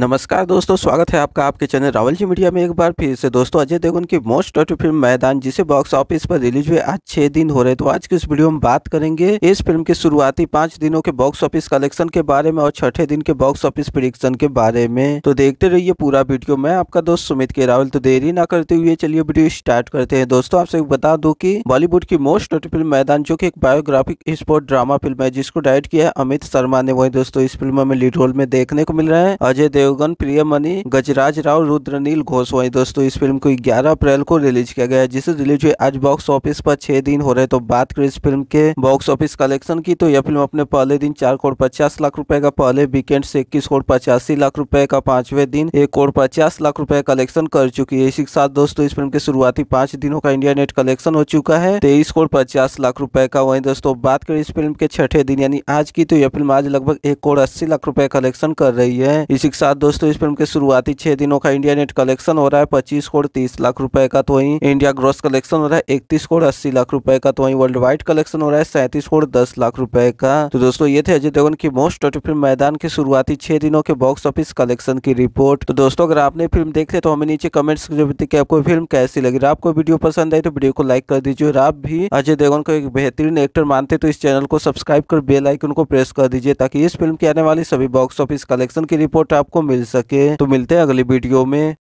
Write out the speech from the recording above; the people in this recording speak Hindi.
नमस्कार दोस्तों स्वागत है आपका आपके चैनल रावल जी मीडिया में एक बार फिर से दोस्तों अजय देवगन की मोस्ट टॉट फिल्म मैदान जिसे बॉक्स ऑफिस पर रिलीज हुए आज छह दिन हो रहे तो आज की इस वीडियो में बात करेंगे इस फिल्म के शुरुआती पांच दिनों के बॉक्स ऑफिस कलेक्शन के बारे में और छठे दिन के बॉक्स ऑफिस प्रिडिक्शन के बारे में तो देखते रहिए पूरा वीडियो मैं आपका दोस्त सुमित के रावल तो देरी ना करते हुए चलिए वीडियो स्टार्ट करते हैं दोस्तों आपसे बता दो की बॉलीवुड की मोस्ट टॉट फिल्म मैदान जो की एक बायोग्राफिक स्पोर्ट ड्रामा फिल्म है जिसको डायरेक्ट किया है अमित शर्मा ने वही दोस्तों इस फिल्म में लीड रोल में देखने को मिल रहे हैं अजय देव देवगन प्रियमणि गजराज राव रुद्रनील घोष वही दोस्तों इस फिल्म को 11 अप्रैल को रिलीज किया गया है जिसे रिलीज हुए आज बॉक्स ऑफिस पर छह दिन हो रहे तो बात करें इस फिल्म के बॉक्स ऑफिस कलेक्शन की तो यह फिल्म अपने पहले दिन चार करोड़ पचास लाख रूपये का पहले वीकेंड से इक्कीस करोड़ पचासी लाख रूपये का पांचवे दिन एक करोड़ पचास लाख रूपये कलेक्शन कर चुकी है इसी के साथ दोस्तों इस फिल्म के शुरुआती पांच दिनों का इंडिया नेट कलेक्शन हो चुका है तेईस करोड़ पचास लाख रूपये का वही दोस्तों बात करें इस फिल्म के छठे दिन यानी आज की तो यह फिल्म आज लगभग एक करोड़ अस्सी लाख रूपये कलेक्शन कर रही है इसी के साथ दोस्तों इस फिल्म के शुरुआती छह दिनों का इंडिया नेट कलेक्शन हो रहा है पच्चीस करोड़ तीस लाख रुपए का तो वही इंडिया ग्रॉस कलेक्शन हो रहा है इकतीस करोड़ अस्सी लाख रुपए का तो वहीं वर्ल्ड वाइड कलेक्शन हो रहा है सैंतीस करोड़ दस लाख रुपए का तो दोस्तों ये थे अजय देवगन की मोस्ट टॉटी फिल्म मैदान के शुरुआती छह दिनों के बॉक्स ऑफिस कलेक्शन की रिपोर्ट तो दोस्तों अगर आपने फिल्म देख तो हमें नीचे कमेंट्स की आपको फिल्म कैसी लगी आपको वीडियो पसंद आई तो वीडियो को लाइक कर दीजिए और आप भी अजय देवगन को एक बेहतरीन एक्टर मानते तो इस चैनल को सब्सक्राइब कर बेलाइकन को प्रेस कर दीजिए ताकि इस फिल्म की आने वाली सभी बॉक्स ऑफिस कलेक्शन की रिपोर्ट आपको आपको मिल सके तो मिलते हैं अगली वीडियो में